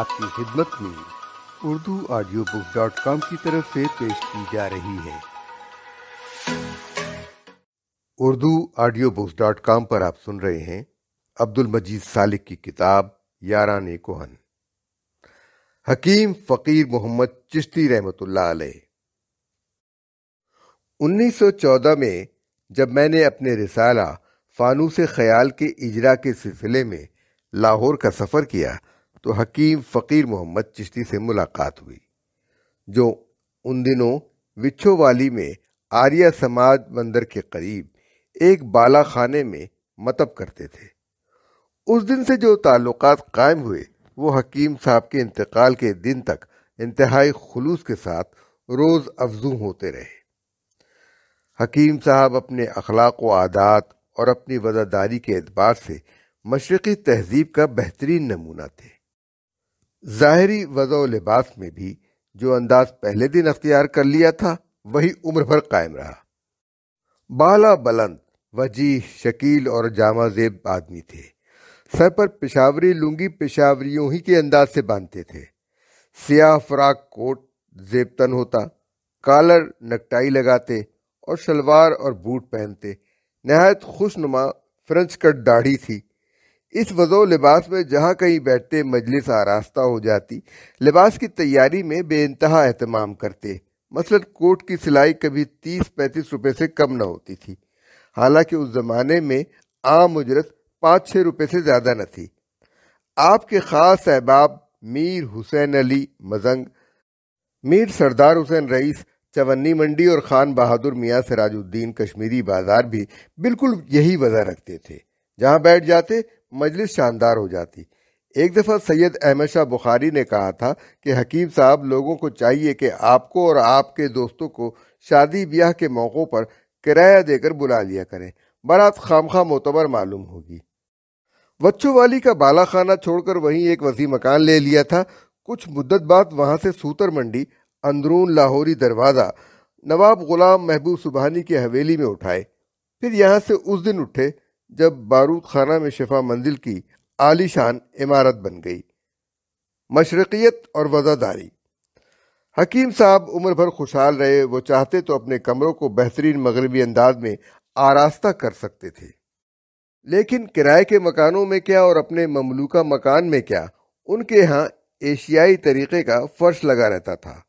आपकी खिदमत में Urdu audio book dot com की तरफ से पेश की जा रही है Urdu audio book dot com पर आप सुन रहे हैं अब्दुल मजीद सालिक की किताब यारान कोहन हकीम फकीर मोहम्मद चिश्ती रहमत उन्नीस सौ चौदह में जब मैंने अपने रिसाला फानूस ख्याल के इजरा के सिलसिले में लाहौर का सफ़र किया तो हकीम फ़कीर मोहम्मद चिश्ती से मुलाकात हुई जो उन दिनों वाली में आर्या समाज मंदिर के करीब एक बाला खाने में मतब करते थे उस दिन से जो ताल्लुक कायम हुए वो हकीम साहब के इंतकाल के दिन तक इंतहाई खलूस के साथ रोज़ अफजू होते रहे हकीम साहब अपने अखलाक व आदात और अपनी वज़ादारी के अतबार से मशरक़ी तहजीब का बेहतरीन नमूना थे ज़ाहरी वज़ो लिबास में भी जो अंदाज पहले दिन अख्तियार कर लिया था वही उम्र भर कायम रहा बाला बलंद वजी शकील और जामा जेब आदमी थे सर पर पेशावरी लुंगी पेशावरियों ही के अंदाज से बांधते थे सियाह फ्राक कोट जेबतन होता कालर नकटाई लगाते और शलवार और बूट पहनते नहायत खुशनुमा फ्रेंच कट दाढ़ी थी इस वजो लिबास में जहाँ कहीं बैठते मजलिस आरास्ता हो जाती लिबास की तैयारी में बेानतहा अहतमाम करते मसलन कोट की सिलाई कभी तीस पैंतीस रुपये से कम न होती थी हालांकि उस ज़माने में आम उजरत पाँच छः रुपये से ज़्यादा न थी आपके ख़ास अहबाब मीर हुसैन अली मजंग मीर सरदार हुसैन रईस चवन्नी मंडी और ख़ान बहादुर मियाँ सराजुद्दीन कश्मीरी बाज़ार भी बिल्कुल यही वजह रखते थे जहाँ बैठ जाते मजलिस शानदार हो जाती एक दफ़ा सैयद अहमद शाह बुखारी ने कहा था कि हकीम साहब लोगों को चाहिए कि आपको और आपके दोस्तों को शादी ब्याह के मौक़ों पर किराया देकर बुला लिया करें बारात खाम खा मोतबर मालूम होगी बच्चों वाली का बाला खाना छोड़कर वहीं एक वसी मकान ले लिया था कुछ मुद्दत बाद वहाँ से सूतर मंडी अंदरून लाहौरी दरवाज़ा नवाब गुलाम महबूब सुबहानी की हवेली में उठाए फिर यहाँ से उस दिन उठे जब बारूद खाना में शिफा मंजिल की आलीशान इमारत बन गई मशरक़ियत और वज़ादारी हकीम साहब उम्र भर खुशहाल रहे वो चाहते तो अपने कमरों को बेहतरीन मगरबी अंदाज में आरास्ता कर सकते थे लेकिन किराए के मकानों में क्या और अपने ममलूका मकान में क्या उनके यहाँ एशियाई तरीके का फर्श लगा रहता था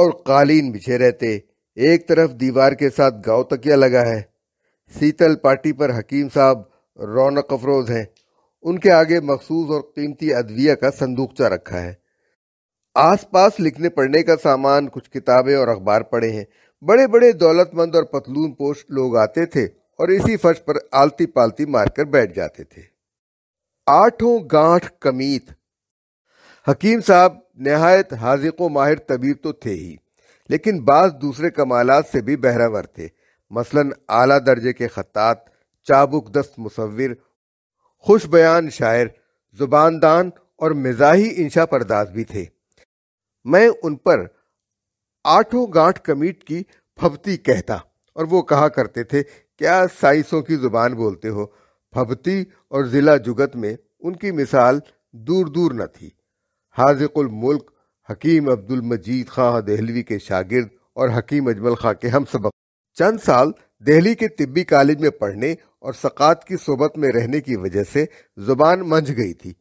और कालीन बिछे रहते एक तरफ दीवार के साथ गाँव तकिया लगा है सीतल पार्टी पर हकीम साहब रौनक अफरोज हैं उनके आगे मखसूस और कीमती अदविया का संदूकचा रखा है आसपास लिखने पढ़ने का सामान कुछ किताबें और अखबार पड़े हैं बड़े बड़े दौलतमंद और पतलून पोष लोग आते थे और इसी फर्श पर आलती पालती मारकर बैठ जाते थे आठों गांठ कमीत हकीम साहब नहायत हाजिक माहिर तबीब तो थे ही लेकिन बाज दूसरे कमालात से भी बहरावर थे मसलन आला दर्जे के खतात चाबुक दस्त मुसविर खुश बयान शायर जुबानदान और मिजाही इंशा परदास भी थे मैं उन पर आठों गांठ कमीट की फबती कहता और वो कहा करते थे क्या साइसों की जुबान बोलते हो फबती और ज़िला जुगत में उनकी मिसाल दूर दूर न थी हाजिकुल मुल्क हकीम अब्दुल मजीद खां दहलवी के शागिर्द और हकीम अजमल खां के हम सबक चंद साल दिल्ली के तिब्बी कॉलेज में पढ़ने और सकात की सोबत में रहने की वजह से जुबान मंझ गई थी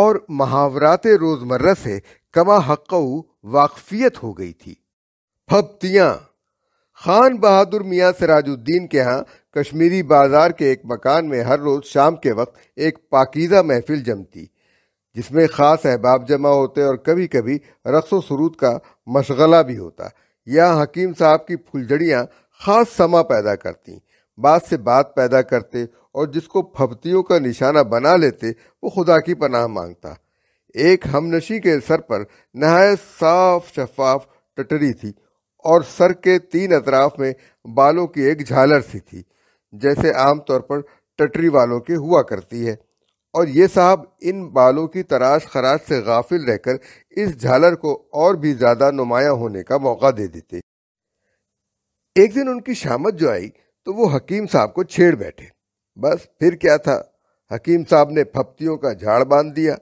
और महावरात रोजमर्रा से कमा हक वाकफियत हो गई थी फब्तियाँ खान बहादुर मियाँ सराजुद्दीन के यहाँ कश्मीरी बाजार के एक मकान में हर रोज शाम के वक्त एक पाकिजा महफिल जमती जिसमें ख़ास अहबाब जमा होते और कभी कभी रक्स सूरूद का मशगला भी होता या हकीम साहब की फुलझड़ियाँ खास समा पैदा करती बात से बात पैदा करते और जिसको फपतियों का निशाना बना लेते वो खुदा की पनाह मांगता एक हमनशी के सर पर नहायत साफ शफाफ टटरी थी और सर के तीन अतराफ में बालों की एक झालर सी थी जैसे आमतौर पर टटरी वालों के हुआ करती है और ये साहब इन बालों की तराश खराश से गाफिल रहकर इस झालर को और भी ज्यादा नुमाया होने का मौका दे देते एक दिन उनकी शामत जो आई तो वो हकीम साहब को छेड़ बैठे बस फिर क्या था हकीम साहब ने फप्तियों का झाड़ बांध दिया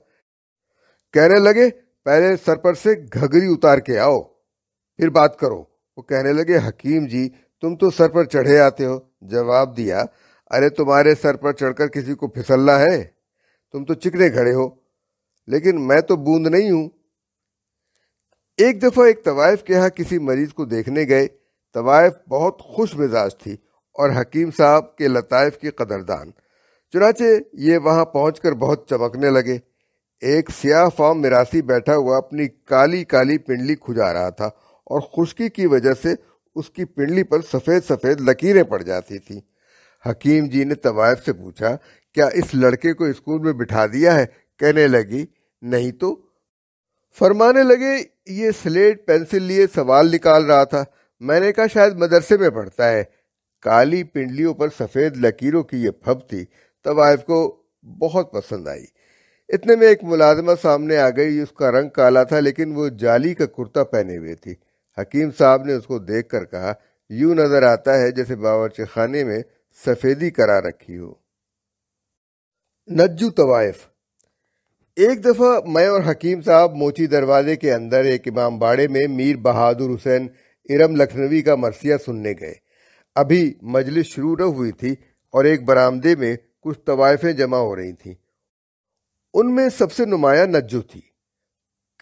कहने लगे पहले सर पर से घगरी उतार के आओ फिर बात करो वो कहने लगे हकीम जी तुम तो सर पर चढ़े आते हो जवाब दिया अरे तुम्हारे सर पर चढ़कर किसी को फिसलना है तुम तो चिकने खड़े हो लेकिन मैं तो बूंद नहीं हूं एक दफा एक तवायफ के यहां किसी मरीज को देखने गए तवायफ बहुत खुश मिजाज थी और हकीम साहब के लताइफ की कदरदान चुनाचे ये वहां पहुंचकर बहुत चमकने लगे एक सियाह फॉर्म मिरासी बैठा हुआ अपनी काली काली पिंडली खुजा रहा था और खुशकी की वजह से उसकी पिंडली पर सफ़ेद सफ़ेद लकीरें पड़ जाती थी हकीम जी ने तवायफ से पूछा क्या इस लड़के को स्कूल में बिठा दिया है कहने लगी नहीं तो फरमाने लगे ये स्लेट पेंसिल लिए सवाल निकाल रहा था मैंने कहा शायद मदरसे में पढ़ता है काली पिंडलियों पर सफ़ेद लकीरों की ये फब थी तब आयफ को बहुत पसंद आई इतने में एक मुलाजमा सामने आ गई उसका रंग काला था लेकिन वो जाली का कुर्ता पहने हुए थी हकीम साहब ने उसको देख कर कहा यूँ नज़र आता है जैसे बावरची खाने में सफ़ेदी करा रखी हो नज्जू तवायफ एक दफ़ा मैं और हकीम साहब मोची दरवाजे के अंदर एक इमाम बाड़े में मीर बहादुर हुसैन इरम लखनवी का मरसिया सुनने गए अभी मजलिस शुरू न हुई थी और एक बरामदे में कुछ तवायफें जमा हो रही थीं उनमें सबसे नुमाया नज्जू थी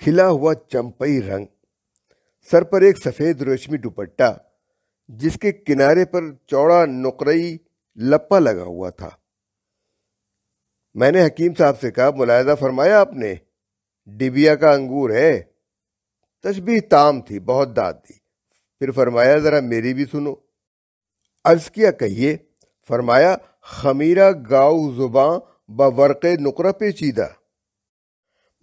खिला हुआ चंपई रंग सर पर एक सफ़ेद रेशमी दुपट्टा जिसके किनारे पर चौड़ा नुकरई लप्पा लगा हुआ था मैंने हकीम साहब से कहा मुलायदा फरमाया आपने डिबिया का अंगूर है तशबी ताम थी बहुत दाद दी फिर फरमाया ज़रा मेरी भी सुनो अर्ज किया कहिए फरमाया खमीरा गाऊ जुबा ब वर्क नुकरा पेचीदा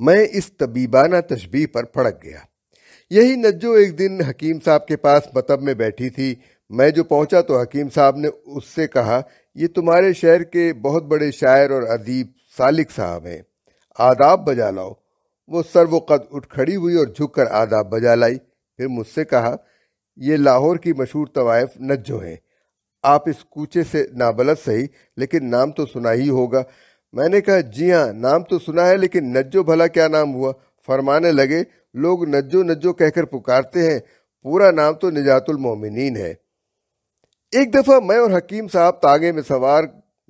मैं इस तबीबाना तशबी पर फड़क गया यही नज्जो एक दिन हकीम साहब के पास मतब में बैठी थी मैं जो पहुंचा तो हकीम साहब ने उससे कहा ये तुम्हारे शहर के बहुत बड़े शायर और अदीब सालिक साहब हैं आदाब बजा लाओ वो सर्वकद उठ खड़ी हुई और झुककर आदाब बजा लाई फिर मुझसे कहा ये लाहौर की मशहूर तवायफ नज्जो हैं आप इस कूचे से नाबलद सही लेकिन नाम तो सुना ही होगा मैंने कहा जी हाँ नाम तो सुना है लेकिन नज्जो भला क्या नाम हुआ फरमाने लगे लोग नज्जो नज्जो कहकर पुकारते हैं पूरा नाम तो निजातुल मोमिनीन है एक दफ़ा मैं और हकीम साहब तागे में सवार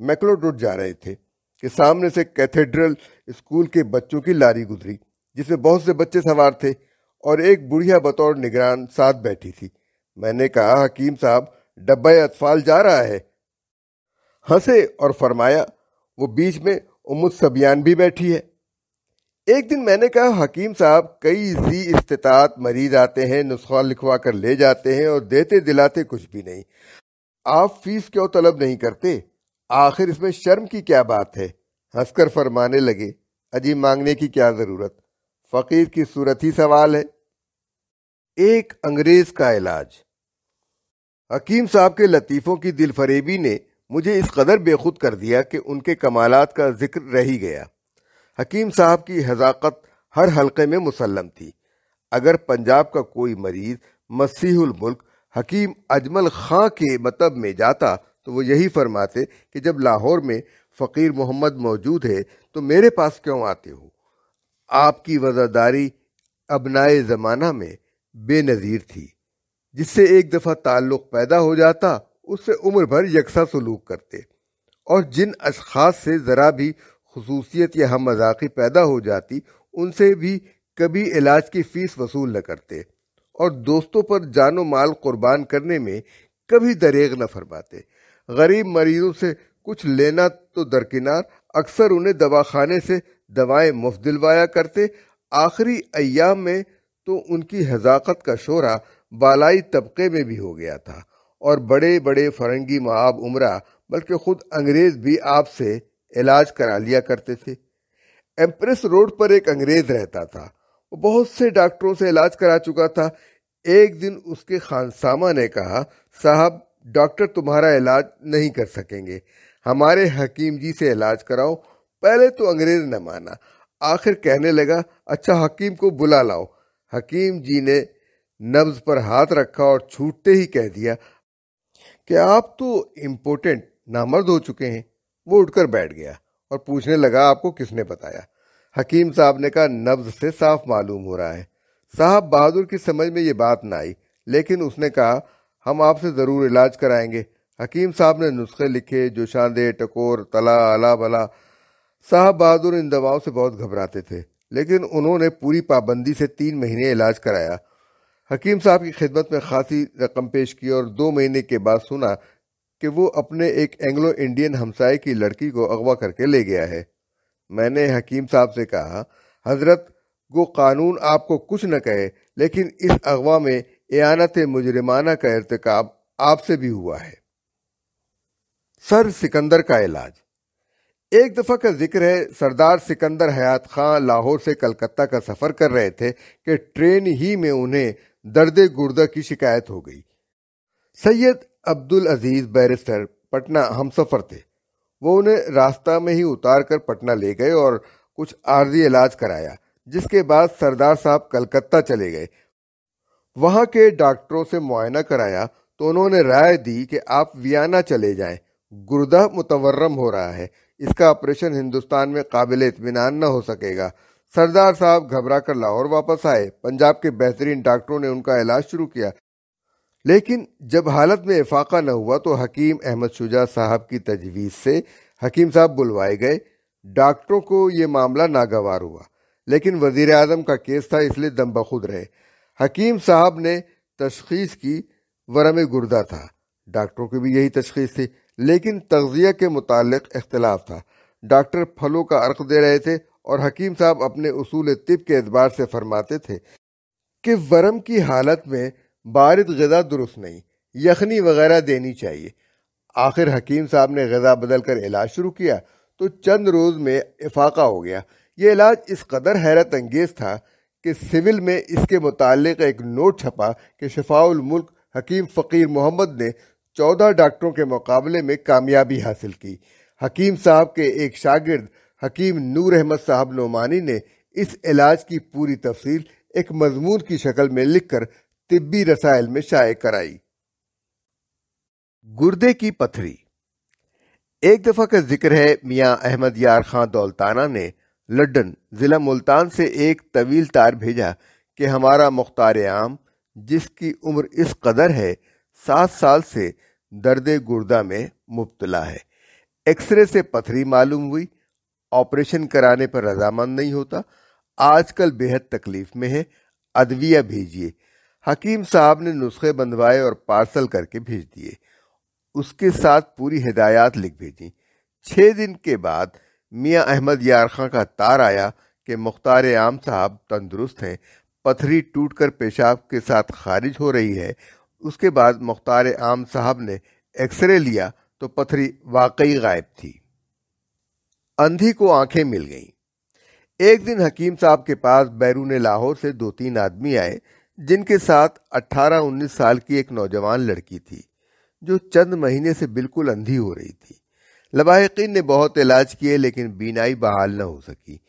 मैकलोड जा रहे थे कि सामने से कैथेड्रल स्कूल के बच्चों की लारी गुजरी जिसमें बहुत से बच्चे सवार थे और एक बुढ़िया बतौर निगरान साथ बैठी थी मैंने कहा हकीम साहब डब्बा अतफाल जा रहा है हंसे और फरमाया वो बीच में उमुद सबियान भी बैठी है एक दिन मैंने कहा हकीम साहब कई जी इस्तात मरीज आते हैं नुस्खा लिखवा कर ले जाते हैं और देते दिलाते कुछ भी नहीं आप फीस क्यों तलब नहीं करते आखिर इसमें शर्म की क्या बात है हंसकर फरमाने लगे अजी मांगने की क्या जरूरत फकीर की सूरत ही सवाल है एक अंग्रेज का इलाज हकीम साहब के लतीफ़ों की दिलफरेबी ने मुझे इस कदर बेखुद कर दिया कि उनके कमालात का जिक्र रह ही गया हकीम साहब की हजाकत हर हलके में मुसलम थी अगर पंजाब का कोई मरीज मसीहुल मुल्क हकीम अजमल खां के मतब में जाता तो वो यही फरमाते कि जब लाहौर में फ़कीर मोहम्मद मौजूद है तो मेरे पास क्यों आते हो आपकी वजादारी अबनाए ज़माना में बेनज़ीर थी जिससे एक दफ़ा ताल्लुक़ पैदा हो जाता उससे उम्र भर यकसा सलूक करते और जिन अशास से ज़रा भी खसूसियत या हम मजाक पैदा हो जाती उनसे भी कभी इलाज की फ़ीस वसूल न करते और दोस्तों पर जानो माल कुर्बान करने में कभी दरेग न फरमाते गरीब मरीजों से कुछ लेना तो दरकिनार अक्सर उन्हें दवाखाने से दवाएं मुफ्त दिलवाया करते आखिरी अयाम में तो उनकी हजाकत का शोरा बालाई तबके में भी हो गया था और बड़े बड़े फरंगी मब उमरा बल्कि खुद अंग्रेज़ भी आपसे इलाज करा लिया करते थे एम्प्रेस रोड पर एक अंग्रेज़ रहता था बहुत से डॉक्टरों से इलाज करा चुका था एक दिन उसके खानसामा ने कहा साहब डॉक्टर तुम्हारा इलाज नहीं कर सकेंगे हमारे हकीम जी से इलाज कराओ पहले तो अंग्रेज न माना आखिर कहने लगा अच्छा हकीम को बुला लाओ हकीम जी ने नब्ज पर हाथ रखा और छूटते ही कह दिया कि आप तो इम्पोर्टेंट नामर्द हो चुके हैं वो उठकर बैठ गया और पूछने लगा आपको किसने बताया हकीम साहब ने कहा नब्ज से साफ मालूम हो रहा है साहब बहादुर की समझ में ये बात ना आई लेकिन उसने कहा हम आपसे ज़रूर इलाज कराएंगे हकीम साहब ने नुस्खे लिखे जो शांदे टकोर तला अला बला साहब बहादुर इन दवाओं से बहुत घबराते थे लेकिन उन्होंने पूरी पाबंदी से तीन महीने इलाज कराया हकीम साहब की खिदमत में खासी रकम पेश की और दो महीने के बाद सुना कि वो अपने एक एंग्लो इंडियन हमसाए की लड़की को अगवा करके ले गया है मैंने हकीम साहब से कहा हजरत वो कानून आपको कुछ न कहे लेकिन इस अगवा में एानत मुजरमाना का इरतकब आपसे भी हुआ है सर सिकंदर का इलाज एक दफ़ा का जिक्र है सरदार सिकंदर हयात खां लाहौर से कलकत्ता का सफ़र कर रहे थे कि ट्रेन ही में उन्हें दर्द गुर्दा की शिकायत हो गई सैयद अब्दुल अजीज़ बैरिस्टर पटना हम सफ़र थे वो उन्हें रास्ता में ही उतार कर पटना ले गए और कुछ आर्जी इलाज कराया जिसके बाद सरदार साहब कलकत्ता चले गए वहाँ के डॉक्टरों से मुआयना कराया तो उन्होंने राय दी कि आप वियाना चले जाएं गुर्दा मुतवर्रम हो रहा है इसका ऑपरेशन हिंदुस्तान में काबिल इतमान न हो सकेगा सरदार साहब घबरा कर लाहौर वापस आए पंजाब के बेहतरीन डॉक्टरों ने उनका इलाज शुरू किया लेकिन जब हालत में इफाका न हुआ तो हकीम अहमद शुजा साहब की तजवीज़ से हकीम साहब बुलवाए गए डॉक्टरों को ये मामला नागवार हुआ लेकिन वजीर अजम का केस था इसलिए दम बखुद रहे हकीम साहब ने तशखीस की वरम गुर्दा था डॉक्टरों की भी यही तशखीस थी लेकिन तगजिया के मुतालिक अख्तिलाफ था डॉक्टर फलों का अर्क दे रहे थे और हकीम साहब अपने असूल तिब के एतबार से फरमाते थे कि वरम की हालत में बारिद गज़ा दुरुस्त नहीं यखनी वगैरह देनी चाहिए आखिर हकीम साहब ने गज़ा बदल कर इलाज शुरू किया तो चंद रोज़ में इफाका हो गया ये इलाज इस कदर हैरत अंगेज़ था कि सिविल में इसके मुतक एक नोट छपा कि शफाउल मुल्क हकीम फ़कीर मोहम्मद ने चौदह डॉक्टरों के मुकाबले में कामयाबी हासिल की हकीम साहब के एक शागिर्द हकीम नूर अहमद साहब नोमानी ने इस इलाज की पूरी तफसील एक मजमून की शक्ल में लिखकर तिब्बी रसायल में शाये कराई गुर्दे की पथरी एक दफा का जिक्र है मियां अहमद यार खां दौलताना ने लड्डन जिला मुल्तान से एक तवील तार भेजा कि हमारा मुख्तार आम जिसकी उम्र इस कदर है सात साल से दर्द गुर्दा में मुबतला है एक्सरे से पथरी मालूम हुई ऑपरेशन कराने पर रजामंद नहीं होता आजकल बेहद तकलीफ में है अदविया भेजिए हकीम साहब ने नुस्खे बंधवाए और पार्सल करके भेज दिए उसके साथ पूरी हिदायत लिख भेजी छः दिन के बाद मियाँ अहमद यार खां का तार आया कि मुख्तार आम साहब तंदुरुस्त हैं पथरी टूट कर पेशाब के साथ खारिज हो रही है उसके बाद मुख्तार आम साहब ने एक्सरे लिया तो पथरी वाकई गायब थी अंधी को आंखें मिल गईं एक दिन हकीम साहब के पास बैरून लाहौर से दो तीन आदमी आए जिनके साथ 18-19 साल की एक नौजवान लड़की थी जो चंद महीने से बिल्कुल अंधी हो रही थी लबाकिन ने बहुत इलाज किए लेकिन बीनाई बहाल न हो सकी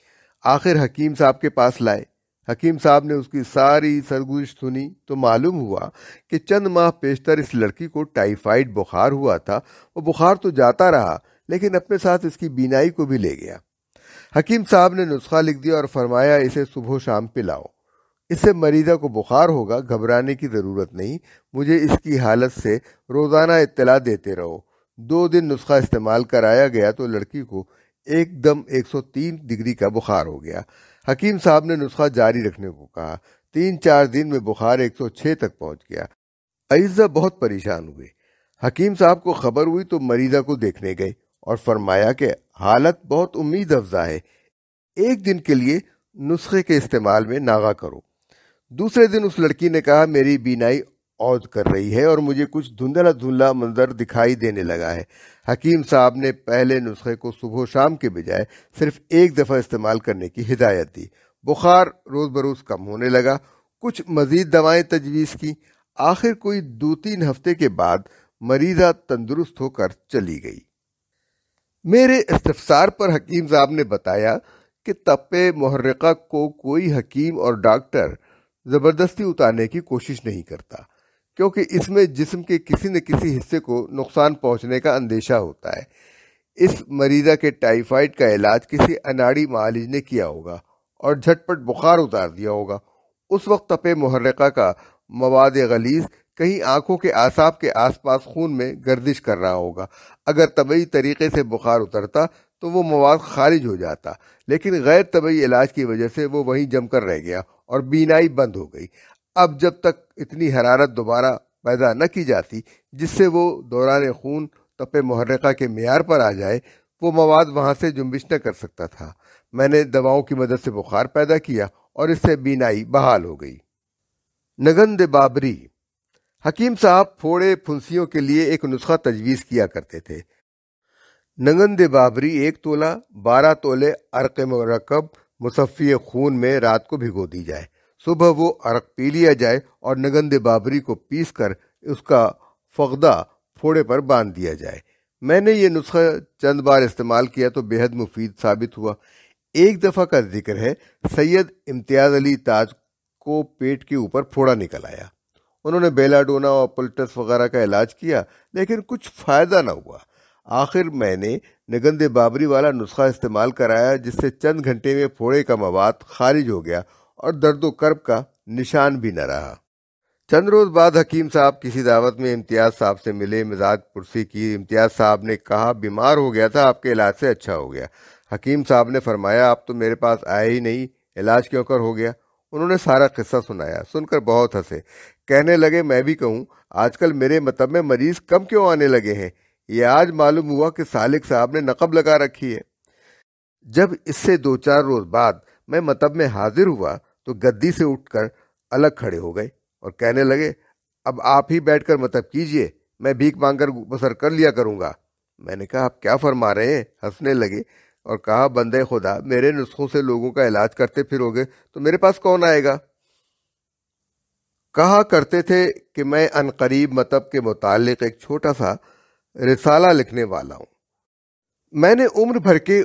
आखिर हकीम साहब के पास लाए हकीम साहब ने उसकी सारी सरगुजश सुनी तो मालूम हुआ कि चंद माह पेशतर इस लड़की को टाइफाइड बुखार हुआ था वो बुखार तो जाता रहा लेकिन अपने साथ इसकी बीनाई को भी ले गया हकीम साहब ने नुस्खा लिख दिया और फरमाया इसे सुबह शाम पिलाओ इससे मरीजा को बुखार होगा घबराने की ज़रूरत नहीं मुझे इसकी हालत से रोज़ाना इतला देते रहो दो दिन नुस्खा इस्तेमाल कराया गया तो लड़की को एकदम 103 डिग्री का बुखार हो गया हकीम साहब ने नुस्खा जारी रखने को कहा तीन चार दिन में बुखार 106 तक पहुंच गया अज्जा बहुत परेशान हुए हकीम साहब को खबर हुई तो मरीजा को देखने गए और फरमाया कि हालत बहुत उम्मीद अफजा है एक दिन के लिए नुस्खे के इस्तेमाल में नागा करो दूसरे दिन उस लड़की ने कहा मेरी बीनाई औद कर रही है और मुझे कुछ धुंधला धुंधला मंजर दिखाई देने लगा है हकीम साहब ने पहले नुस्खे को सुबह शाम के बजाय सिर्फ एक दफ़ा इस्तेमाल करने की हिदायत दी बुखार रोज़ बरोज़ कम होने लगा कुछ मज़ीद दवाएं तजवीज़ की आखिर कोई दो तीन हफ्ते के बाद मरीज़ा तंदुरुस्त होकर चली गई मेरे इस्तफसार पर हकीम साहब ने बताया कि तपे महर्रिका को कोई हकीम और डॉक्टर ज़बरदस्ती उतारने की कोशिश नहीं करता क्योंकि इसमें जिस्म के किसी न किसी हिस्से को नुकसान पहुंचने का अंदेशा होता है इस मरीजा के टाइफाइड का इलाज किसी अनाड़ी मालिज ने किया होगा और झटपट बुखार उतार दिया होगा उस वक्त तपे मुहर्रका का मवाद गलीज कहीं आंखों के आसाब के आसपास खून में गर्दिश कर रहा होगा अगर तबई तरीके से बुखार उतरता तो वो मवाद खारिज हो जाता लेकिन गैर तबई इलाज की वजह से वो वहीं जमकर रह गया और बीनाई बंद हो गई अब जब तक इतनी हरारत दोबारा पैदा न की जाती जिससे वो दौरान खून तप मुहर्रका के मैार पर आ जाए वो मवाद वहाँ से जुम्बिश न कर सकता था मैंने दवाओं की मदद से बुखार पैदा किया और इससे बीनाई बहाल हो गई नगंद बाबरी हकीम साहब फोड़े फुंसियों के लिए एक नुस्खा तजवीज़ किया करते थे नगंद बाबरी एक तोला बारह तोले अरक मरकब मुसफ़ी खून में रात को भिगो दी जाए सुबह वो अरक पी लिया जाए और नगंद बाबरी को पीस कर उसका फगदा फोड़े पर बांध दिया जाए मैंने ये नुस्खा चंद बार इस्तेमाल किया तो बेहद मुफीद साबित हुआ एक दफ़ा का जिक्र है सैयद इम्तियाज़ अली ताज को पेट के ऊपर फोड़ा निकल आया उन्होंने बेलाडोना और पुलटस वगैरह का इलाज किया लेकिन कुछ फ़ायदा ना हुआ आखिर मैंने निगंद बाबरी वाला नुस्खा इस्तेमाल कराया जिससे चंद घंटे में फोड़े का मवाद खारिज हो गया और दर्द कर्ब का निशान भी न रहा चंद रोज बाद हकीम साहब किसी दावत में इम्तियाज साहब से मिले मिजाज पुरसी की इम्तियाज साहब ने कहा बीमार हो गया था आपके इलाज से अच्छा हो गया हकीम साहब ने फरमाया आप तो मेरे पास आए ही नहीं इलाज क्यों कर हो गया उन्होंने सारा किस्सा सुनाया सुनकर बहुत हंसे कहने लगे मैं भी कहूँ आजकल मेरे मतब में मरीज कम क्यों आने लगे हैं ये आज मालूम हुआ कि सालिक साहब ने नकब लगा रखी है जब इससे दो चार रोज बाद मैं मतब में हाजिर हुआ तो गद्दी से उठकर अलग खड़े हो गए और कहने लगे अब आप ही बैठकर मतब कीजिए मैं भीख मांगकर बसर कर लिया करूंगा मैंने कहा आप क्या फरमा रहे हैं हंसने लगे और कहा बंदे खुदा मेरे नुस्खों से लोगों का इलाज करते फिरोगे तो मेरे पास कौन आएगा कहा करते थे कि मैं अनकरीब मतब के मुतालिक एक छोटा सा रिसाला लिखने वाला हूँ मैंने उम्र भर के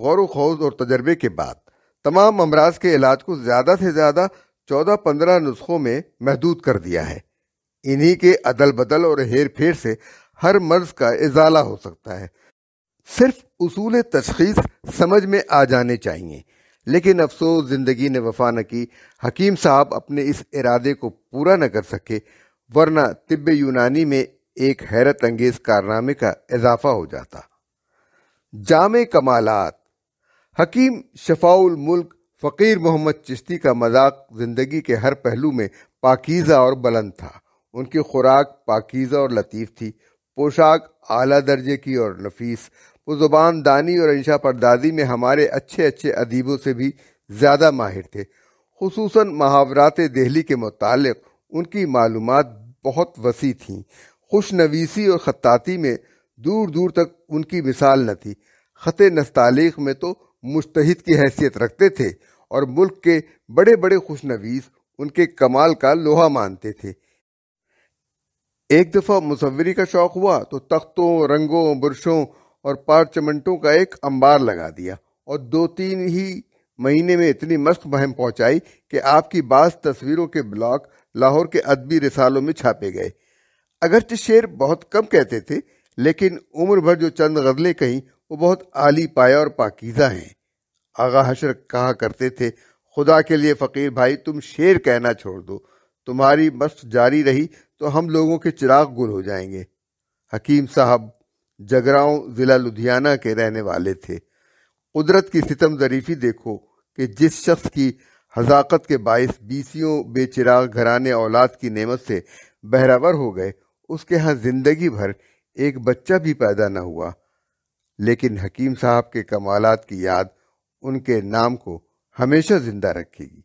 गौर खौज और तजर्बे के बाद तमाम अमराज के इलाज को ज़्यादा से ज़्यादा चौदह पंद्रह नुस्खों में महदूद कर दिया है इन्हीं के अदल बदल और हेर फेर से हर मर्ज का इजाला हो सकता है सिर्फ उसूल तशखीस समझ में आ जाने चाहिए लेकिन अफसोस ज़िंदगी ने वफा न की हकीम साहब अपने इस इरादे को पूरा न कर सके वरना तिब यूनानी में एक हैरत अंगेज कारनामे का इजाफा हो जाता जाम कमालात हकीम शफाउल मुल्क फ़कीर मोहम्मद चिश्ती का मजाक ज़िंदगी के हर पहलू में पाकिज़ा और बुलंद था उनकी खुराक पाकिज़ा और लतीफ़ थी पोशाक आला दर्जे की और नफीस वो ज़ुबान दानी और इंशा परदादी में हमारे अच्छे अच्छे अदीबों से भी ज़्यादा माहिर थे खसूस महावरात दहली के मुतल उनकी मालूम बहुत वसी थी खुशनवीसी और ख़ताती में दूर दूर तक उनकी मिसाल न थी ख़त नस्तालीख में तो मुश्तहिद की हैसियत रखते थे और मुल्क के बड़े बड़े खुशनवीस उनके कमाल का लोहा मानते थे एक दफ़ा मुसवरी का शौक़ हुआ तो तख्तों रंगों बुरशों और पार्चमेंटों का एक अंबार लगा दिया और दो तीन ही महीने में इतनी मश्क महम पहुँचाई कि आपकी बास तस्वीरों के ब्लॉक लाहौर के अदबी रिसालों में छापे गए अगरचे शेर बहुत कम कहते थे लेकिन उम्र भर जो चंद गजलें कहीं वो बहुत आली पाया और पाकिजा हैं आगा हशर कहा करते थे खुदा के लिए फ़कीर भाई तुम शेर कहना छोड़ दो तुम्हारी मस्त जारी रही तो हम लोगों के चिराग गुल हो जाएंगे हकीम साहब जगराओं ज़िला लुधियाना के रहने वाले थे कुदरत की सितम ज़रीफ़ी देखो कि जिस शख्स की हजाकत के बायस बीसियों बेचिराग घराने औलाद की नेमत से बहरावर हो गए उसके यहाँ जिंदगी भर एक बच्चा भी पैदा न हुआ लेकिन हकीम साहब के कमालात की याद उनके नाम को हमेशा जिंदा रखेगी